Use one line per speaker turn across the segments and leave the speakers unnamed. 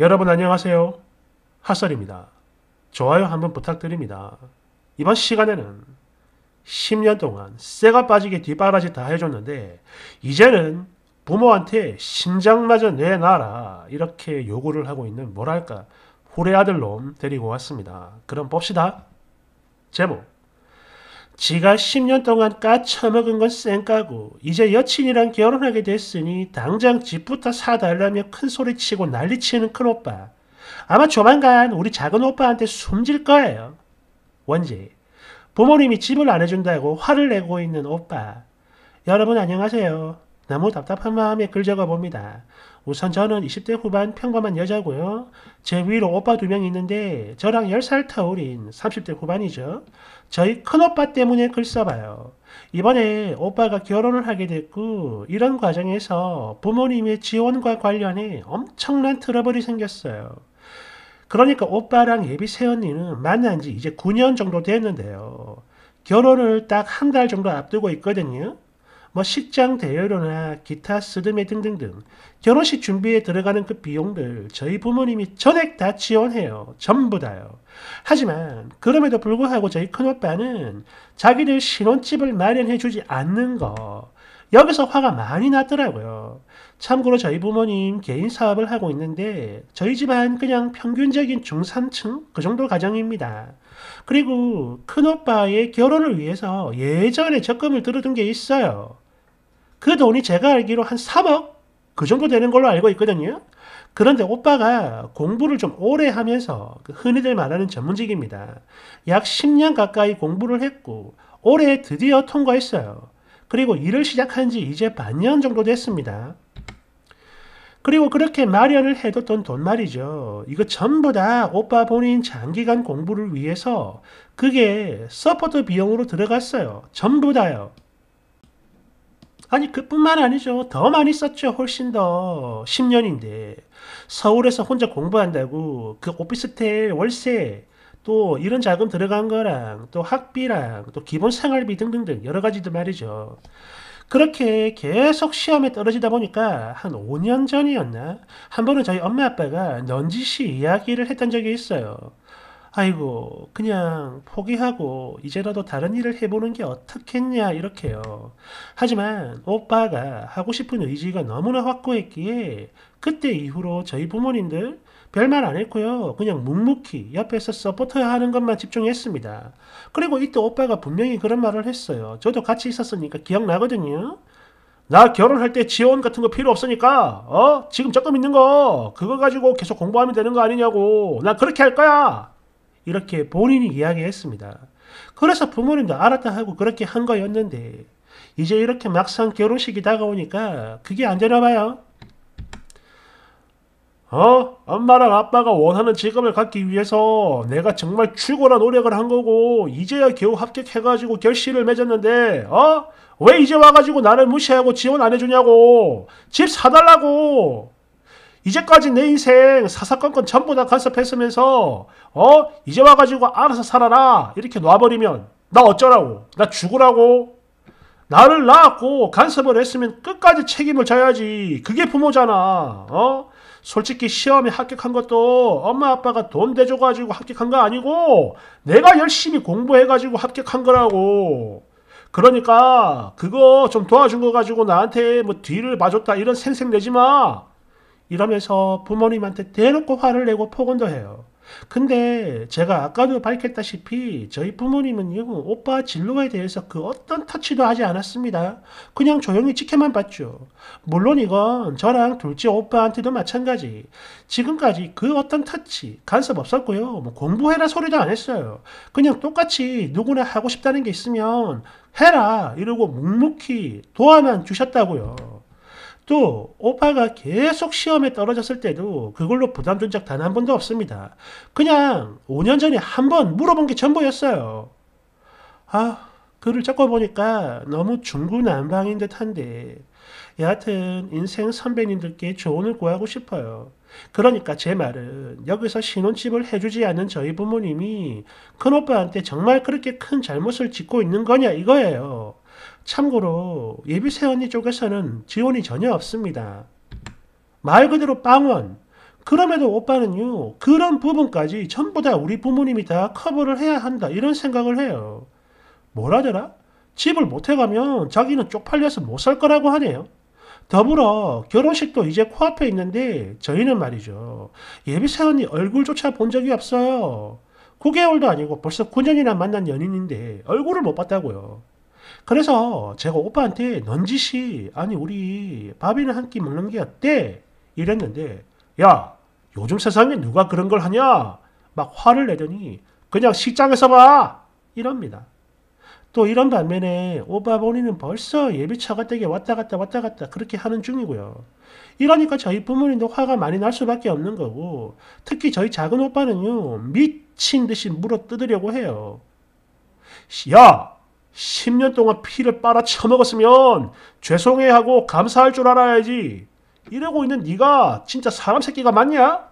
여러분 안녕하세요. 핫설입니다. 좋아요 한번 부탁드립니다. 이번 시간에는 10년 동안 쇠가 빠지게 뒷바라지 다 해줬는데 이제는 부모한테 심장마저 내놔라 이렇게 요구를 하고 있는 뭐랄까 후레아들 놈 데리고 왔습니다. 그럼 봅시다. 제목 지가 10년 동안 까쳐먹은건 쌩까고 이제 여친이랑 결혼하게 됐으니 당장 집부터 사달라며 큰소리치고 난리치는 큰오빠. 아마 조만간 우리 작은 오빠한테 숨질 거예요. 원지. 부모님이 집을 안 해준다고 화를 내고 있는 오빠. 여러분 안녕하세요. 너무 답답한 마음에 글 적어봅니다. 우선 저는 20대 후반 평범한 여자고요. 제 위로 오빠 두명 있는데 저랑 10살 터울인 30대 후반이죠. 저희 큰오빠 때문에 글 써봐요. 이번에 오빠가 결혼을 하게 됐고 이런 과정에서 부모님의 지원과 관련해 엄청난 트러블이 생겼어요. 그러니까 오빠랑 예비 새언니는 만난 지 이제 9년 정도 됐는데요. 결혼을 딱 한 달 정도 앞두고 있거든요. 뭐 식장 대여료나 기타 쓰드메 등등등 결혼식 준비에 들어가는 그 비용들 저희 부모님이 전액 다 지원해요. 전부 다요. 하지만 그럼에도 불구하고 저희 큰오빠는 자기들 신혼집을 마련해 주지 않는 거 여기서 화가 많이 났더라고요. 참고로 저희 부모님 개인 사업을 하고 있는데 저희 집안 그냥 평균적인 중산층 그 정도 가정입니다. 그리고 큰오빠의 결혼을 위해서 예전에 적금을 들어둔 게 있어요. 그 돈이 제가 알기로 한 3억 그 정도 되는 걸로 알고 있거든요. 그런데 오빠가 공부를 좀 오래 하면서 그 흔히들 말하는 전문직입니다. 약 10년 가까이 공부를 했고 올해 드디어 통과했어요. 그리고 일을 시작한 지 이제 반년 정도 됐습니다. 그리고 그렇게 마련을 해뒀던 돈 말이죠. 이거 전부 다 오빠 본인 장기간 공부를 위해서 그게 서포트 비용으로 들어갔어요. 전부 다요. 아니 그뿐만 아니죠. 더 많이 썼죠. 훨씬 더 10년인데 서울에서 혼자 공부한다고 그 오피스텔 월세 또 이런 자금 들어간 거랑 또 학비랑 또 기본 생활비 등등등 여러 가지들 말이죠. 그렇게 계속 시험에 떨어지다 보니까 한 5년 전이었나? 한 번은 저희 엄마 아빠가 넌지시 이야기를 했던 적이 있어요. 아이고, 그냥 포기하고 이제라도 다른 일을 해보는 게 어떻겠냐, 이렇게요. 하지만 오빠가 하고 싶은 의지가 너무나 확고했기에 그때 이후로 저희 부모님들 별말 안 했고요. 그냥 묵묵히 옆에서 서포터 하는 것만 집중했습니다. 그리고 이때 오빠가 분명히 그런 말을 했어요. 저도 같이 있었으니까 기억나거든요. 나 결혼할 때 지원 같은 거 필요 없으니까 어? 지금 적금 있는 거 그거 가지고 계속 공부하면 되는 거 아니냐고 나 그렇게 할 거야 이렇게 본인이 이야기했습니다. 그래서 부모님도 알았다 하고 그렇게 한 거였는데 이제 이렇게 막상 결혼식이 다가오니까 그게 안 되나 봐요. 어? 엄마랑 아빠가 원하는 직업을 갖기 위해서 내가 정말 죽어라 노력을 한 거고 이제야 겨우 합격해가지고 결실을 맺었는데 어? 왜 이제 와가지고 나를 무시하고 지원 안 해주냐고 집 사달라고 이제까지 내 인생 사사건건 전부 다 간섭했으면서 어? 이제 와가지고 알아서 살아라 이렇게 놔버리면 나 어쩌라고 나 죽으라고 나를 낳았고 간섭을 했으면 끝까지 책임을 져야지 그게 부모잖아 어? 솔직히 시험에 합격한 것도 엄마 아빠가 돈 대줘가지고 합격한 거 아니고 내가 열심히 공부해가지고 합격한 거라고. 그러니까 그거 좀 도와준 거 가지고 나한테 뭐 뒤를 봐줬다 이런 생색내지 마. 이러면서 부모님한테 대놓고 화를 내고 폭언도 해요. 근데 제가 아까도 밝혔다시피 저희 부모님은요 오빠 진로에 대해서 그 어떤 터치도 하지 않았습니다. 그냥 조용히 지켜만 봤죠. 물론 이건 저랑 둘째 오빠한테도 마찬가지. 지금까지 그 어떤 터치 간섭 없었고요. 뭐 공부해라 소리도 안 했어요. 그냥 똑같이 누구나 하고 싶다는 게 있으면 해라 이러고 묵묵히 도와만 주셨다고요. 또 오빠가 계속 시험에 떨어졌을 때도 그걸로 부담 준적단 한 번도 없습니다. 그냥 5년 전에 한 번 물어본 게 전부였어요. 아, 글을 적어 보니까 너무 중구난방인 듯한데 여하튼 인생 선배님들께 조언을 구하고 싶어요. 그러니까 제 말은 여기서 신혼집을 해주지 않는 저희 부모님이 큰오빠한테 정말 그렇게 큰 잘못을 짓고 있는 거냐 이거예요. 참고로 예비세 언니 쪽에서는 지원이 전혀 없습니다. 말 그대로 빵원. 그럼에도 오빠는요, 그런 부분까지 전부 다 우리 부모님이 다 커버를 해야 한다, 이런 생각을 해요. 뭐라더라? 집을 못해가면 자기는 쪽팔려서 못 살 거라고 하네요. 더불어 결혼식도 이제 코앞에 있는데 저희는 말이죠. 예비사 언니 얼굴조차 본 적이 없어요. 9개월도 아니고 벌써 9년이나 만난 연인인데 얼굴을 못 봤다고요. 그래서 제가 오빠한테 넌지시 아니 우리 밥이나 한 끼 먹는 게 어때? 이랬는데 야 요즘 세상에 누가 그런 걸 하냐? 막 화를 내더니 그냥 식장에서 봐! 이럽니다. 또 이런 반면에 오빠 본인은 벌써 예비차가 되게 왔다 갔다 왔다 갔다 그렇게 하는 중이고요. 이러니까 저희 부모님도 화가 많이 날 수밖에 없는 거고 특히 저희 작은 오빠는요 미친 듯이 물어 뜯으려고 해요. 야 10년 동안 피를 빨아 처먹었으면 죄송해하고 감사할 줄 알아야지. 이러고 있는 네가 진짜 사람 새끼가 맞냐?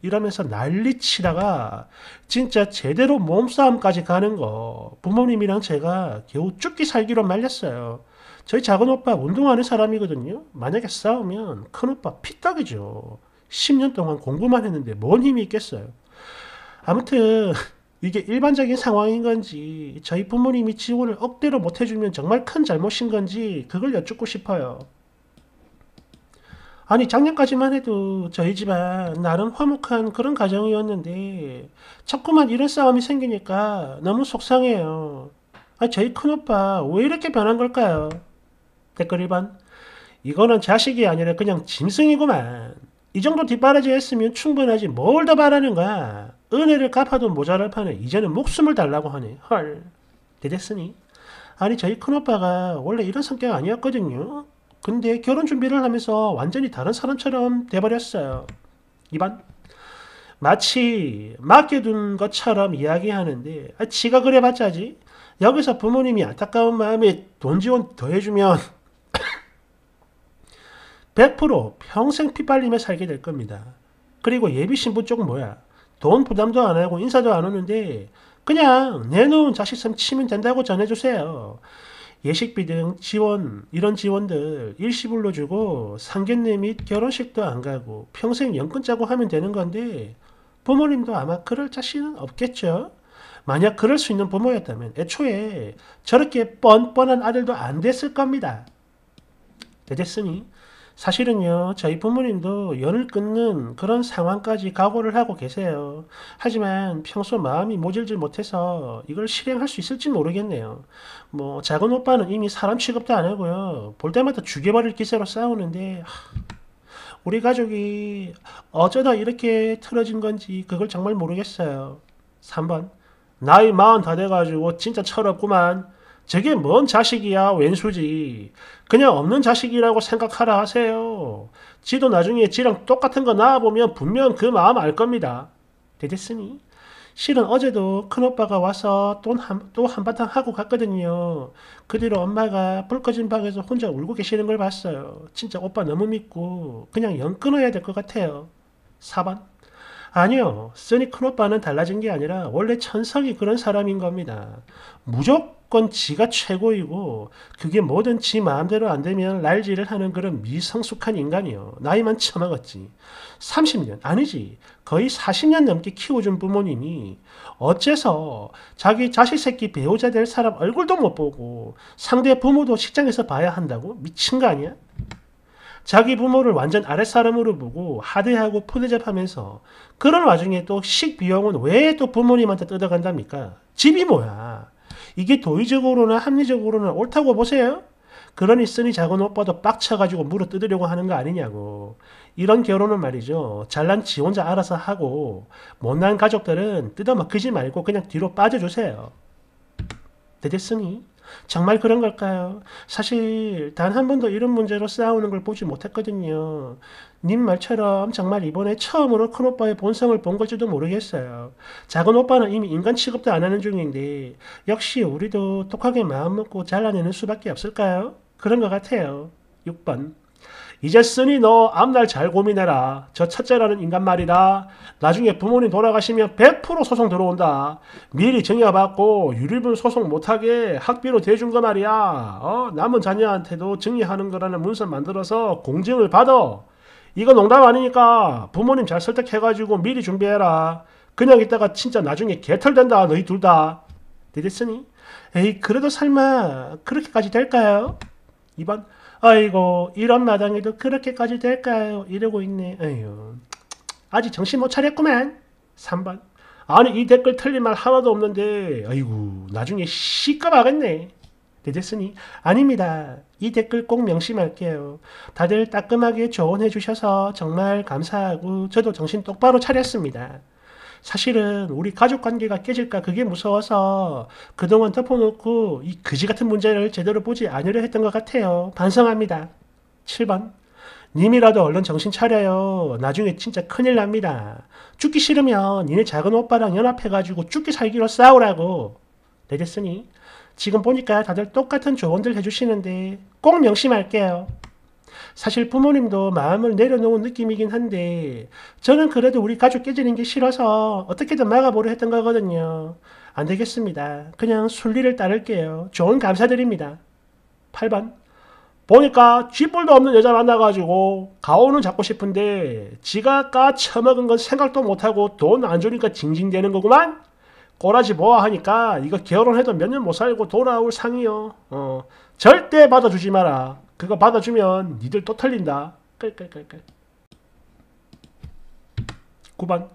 이러면서 난리치다가 진짜 제대로 몸싸움까지 가는 거 부모님이랑 제가 겨우 죽기 살기로 말렸어요. 저희 작은 오빠 운동하는 사람이거든요. 만약에 싸우면 큰 오빠 피딱이죠. 10년 동안 공부만 했는데 뭔 힘이 있겠어요. 아무튼 이게 일반적인 상황인 건지 저희 부모님이 지원을 억대로 못 해주면 정말 큰 잘못인 건지 그걸 여쭙고 싶어요. 아니 작년까지만 해도 저희 집안 나름 화목한 그런 가정이었는데 자꾸만 이런 싸움이 생기니까 너무 속상해요. 아 저희 큰오빠 왜 이렇게 변한 걸까요? 댓글 1번 이거는 자식이 아니라 그냥 짐승이구만. 이 정도 뒷바라지 했으면 충분하지 뭘 더 바라는가. 은혜를 갚아도 모자랄 판에 이제는 목숨을 달라고 하네. 헐, 대됐으니. 아니 저희 큰오빠가 원래 이런 성격 아니었거든요. 근데 결혼 준비를 하면서 완전히 다른 사람처럼 돼버렸어요. 2반 마치 맡겨둔 것처럼 이야기하는데 아, 지가 그래봤자지. 여기서 부모님이 안타까운 마음에 돈 지원 더해주면 100% 평생 피발림에 살게 될 겁니다. 그리고 예비 신부 쪽은 뭐야? 돈 부담도 안 하고 인사도 안 오는데 그냥 내놓은 자식선 치면 된다고 전해주세요. 예식비 등 지원, 이런 지원들 일시불로 주고 상견례 및 결혼식도 안 가고 평생 연금 짜고 하면 되는 건데 부모님도 아마 그럴 자신은 없겠죠. 만약 그럴 수 있는 부모였다면 애초에 저렇게 뻔뻔한 아들도 안 됐을 겁니다. 됐으니 사실은요, 저희 부모님도 연을 끊는 그런 상황까지 각오를 하고 계세요. 하지만 평소 마음이 모질지 못해서 이걸 실행할 수 있을지 모르겠네요. 뭐, 작은 오빠는 이미 사람 취급도 안 하고요. 볼 때마다 죽여버릴 기세로 싸우는데, 우리 가족이 어쩌다 이렇게 틀어진 건지 그걸 정말 모르겠어요. 3번. 나이 마흔 다 돼가지고 진짜 철없구만. 저게뭔 자식이야 왼수지 그냥 없는 자식이라고 생각하라 하세요. 지도 나중에 지랑 똑같은 거 낳아보면 분명 그 마음 알 겁니다. 되겠으니 실은 어제도 큰오빠가 와서 또, 한, 또 한바탕 하고 갔거든요. 그 뒤로 엄마가 불 꺼진 방에서 혼자 울고 계시는 걸 봤어요. 진짜 오빠 너무 믿고 그냥 연 끊어야 될 것 같아요. 4번 아니요. 쓰니 큰오빠는 달라진 게 아니라 원래 천석이 그런 사람인 겁니다. 무조건 지가 최고이고 그게 뭐든 지 마음대로 안 되면 날지를 하는 그런 미성숙한 인간이요. 나이만 처먹었지. 30년 아니지. 거의 40년 넘게 키워준 부모님이 어째서 자기 자식 새끼 배우자 될 사람 얼굴도 못 보고 상대 부모도 식장에서 봐야 한다고? 미친 거 아니야? 자기 부모를 완전 아랫사람으로 보고 하대하고 푸대잡하면서 그런 와중에 또 식비용은 왜 또 부모님한테 뜯어간답니까? 집이 뭐야? 이게 도의적으로나 합리적으로나 옳다고 보세요? 그러니 쓰니 작은 오빠도 빡쳐가지고 물어 뜯으려고 하는 거 아니냐고. 이런 결혼은 말이죠. 잘난 지 혼자 알아서 하고 못난 가족들은 뜯어먹히지 말고 그냥 뒤로 빠져주세요. 되겠으니? 정말 그런 걸까요? 사실 단 한 번도 이런 문제로 싸우는 걸 보지 못했거든요. 님 말처럼 정말 이번에 처음으로 큰 오빠의 본성을 본 걸지도 모르겠어요. 작은 오빠는 이미 인간 취급도 안 하는 중인데 역시 우리도 독하게 마음먹고 잘라내는 수밖에 없을까요? 그런 것 같아요. 6번 이제쓰니 너 앞날 잘 고민해라. 저 첫째라는 인간 말이다. 나중에 부모님 돌아가시면 100% 소송 들어온다. 미리 증여받고 유류분 소송 못하게 학비로 대준 거 말이야. 어? 남은 자녀한테도 증여하는 거라는 문서 만들어서 공증을 받아. 이거 농담 아니니까 부모님 잘 설득해가지고 미리 준비해라. 그냥 있다가 진짜 나중에 개털된다 너희 둘 다. 되겠으니? 에이 그래도 설마 그렇게까지 될까요? 2번 아이고 이런 마당에도 그렇게까지 될까요? 이러고 있네. 에휴, 아직 정신 못 차렸구만. 3번. 아니 이 댓글 틀린 말 하나도 없는데 아이고 나중에 시끄하겠네 되겠으니 아닙니다. 이 댓글 꼭 명심할게요. 다들 따끔하게 조언해 주셔서 정말 감사하고 저도 정신 똑바로 차렸습니다. 사실은 우리 가족 관계가 깨질까 그게 무서워서 그동안 덮어놓고 이 그지 같은 문제를 제대로 보지 않으려 했던 것 같아요. 반성합니다. 7번 님이라도 얼른 정신 차려요. 나중에 진짜 큰일 납니다. 죽기 싫으면 니네 작은 오빠랑 연합해가지고 죽기 살기로 싸우라고. 되겠으니 네, 지금 보니까 다들 똑같은 조언들 해주시는데 꼭 명심할게요. 사실 부모님도 마음을 내려놓은 느낌이긴 한데 저는 그래도 우리 가족 깨지는 게 싫어서 어떻게든 막아보려 했던 거거든요. 안 되겠습니다. 그냥 순리를 따를게요. 좋은 감사드립니다. 8번 보니까 쥐뿔도 없는 여자 만나가지고 가오는 잡고 싶은데 지가 까쳐먹은건 생각도 못하고 돈 안 주니까 징징대는 거구만? 꼬라지 뭐하 하니까 이거 결혼해도 몇 년 못 살고 돌아올 상이요. 어, 절대 받아주지 마라. 그거 받아주면 니들 또 털린다. 끌끌끌끌. 9번.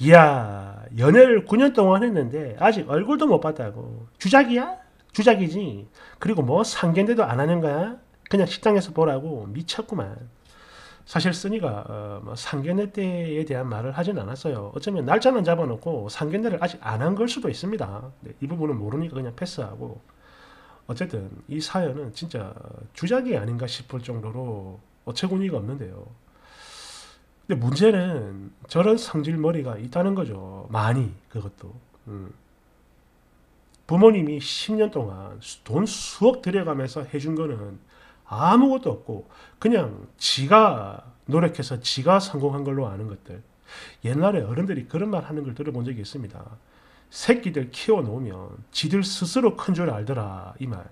이야, 연애를 9년 동안 했는데 아직 얼굴도 못 봤다고. 주작이야? 주작이지. 그리고 뭐 상견례도 안 하는 거야? 그냥 식당에서 보라고 미쳤구만. 사실 쓰니가 어, 뭐 상견례 때에 대한 말을 하진 않았어요. 어쩌면 날짜만 잡아놓고 상견례를 아직 안 한 걸 수도 있습니다. 네, 이 부분은 모르니까 그냥 패스하고 어쨌든 이 사연은 진짜 주작이 아닌가 싶을 정도로 어처구니가 없는데요. 근데 문제는 저런 성질머리가 있다는 거죠. 많이 그것도. 음. 부모님이 10년 동안 돈 수억 들여가면서 해준 거는 아무것도 없고 그냥 지가 노력해서 지가 성공한 걸로 아는 것들. 옛날에 어른들이 그런 말 하는 걸 들어본 적이 있습니다. 새끼들 키워놓으면 지들 스스로 큰 줄 알더라 이 말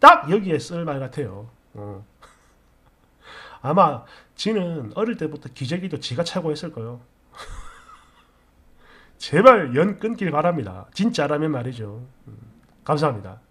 딱 여기에 쓸 말 같아요 어. 아마 지는 어릴 때부터 기저귀도 지가 차고 했을 거요 예 제발 연 끊길 바랍니다 진짜라면 말이죠 음, 감사합니다